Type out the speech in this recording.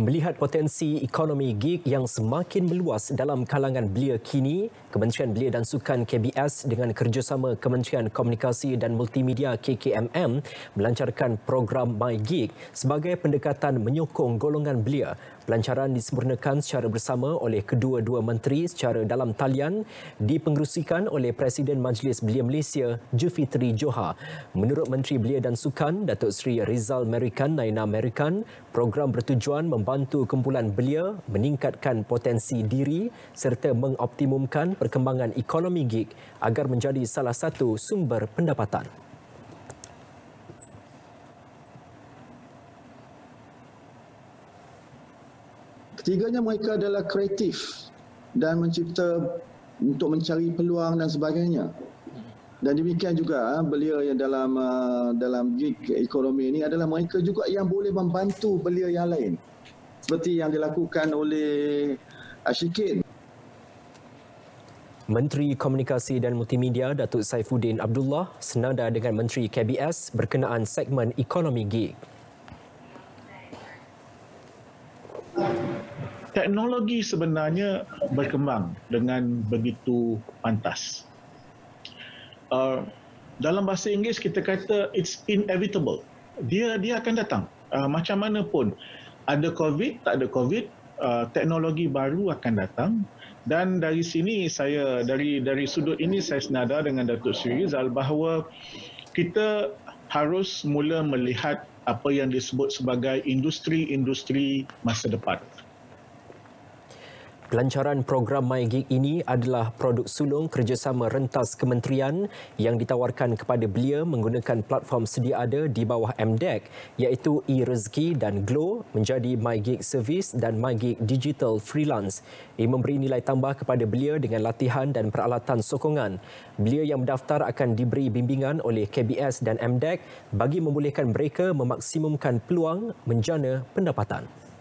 Melihat potensi ekonomi gig yang semakin meluas dalam kalangan belia kini, Kementerian Belia dan Sukan KBS dengan kerjasama Kementerian Komunikasi dan Multimedia KKMM melancarkan program My Gig sebagai pendekatan menyokong golongan belia. Pelancaran disempurnakan secara bersama oleh kedua-dua menteri secara dalam talian dipengerusikan oleh Presiden Majlis Belia Malaysia, Jufitri Johar. Menurut Menteri Belia dan Sukan, Datuk Seri Rizal Merikan, Naina Merikan, program bertujuan mem- membantu kumpulan belia meningkatkan potensi diri serta mengoptimumkan perkembangan ekonomi gig agar menjadi salah satu sumber pendapatan. Ketiganya mereka adalah kreatif dan mencipta untuk mencari peluang dan sebagainya. Dan demikian juga ah, beliau yang dalam ah, dalam gig ekonomi ini adalah mereka juga yang boleh membantu beliau yang lain. Seperti yang dilakukan oleh Ashikin. Ah, Menteri Komunikasi dan Multimedia Datuk Saifuddin Abdullah senada dengan Menteri KBS berkenaan segmen ekonomi gig. Teknologi sebenarnya berkembang dengan begitu pantas uh, dalam bahasa Inggeris kita kata it's inevitable. Dia dia akan datang. Uh, macam mana pun ada COVID, tak ada COVID, uh, teknologi baru akan datang. Dan dari sini saya dari dari sudut ini saya senada dengan Datuk Sri Rizal bahawa kita harus mula melihat apa yang disebut sebagai industri-industri masa depan. Pelancaran program MyGig ini adalah produk sulung kerjasama rentas kementerian yang ditawarkan kepada belia menggunakan platform sedia ada di bawah MDEC iaitu eRezeki dan Glow menjadi MyGig Service dan MyGig Digital Freelance. Ia memberi nilai tambah kepada belia dengan latihan dan peralatan sokongan. Belia yang mendaftar akan diberi bimbingan oleh KBS dan MDEC bagi membolehkan mereka memaksimumkan peluang menjana pendapatan.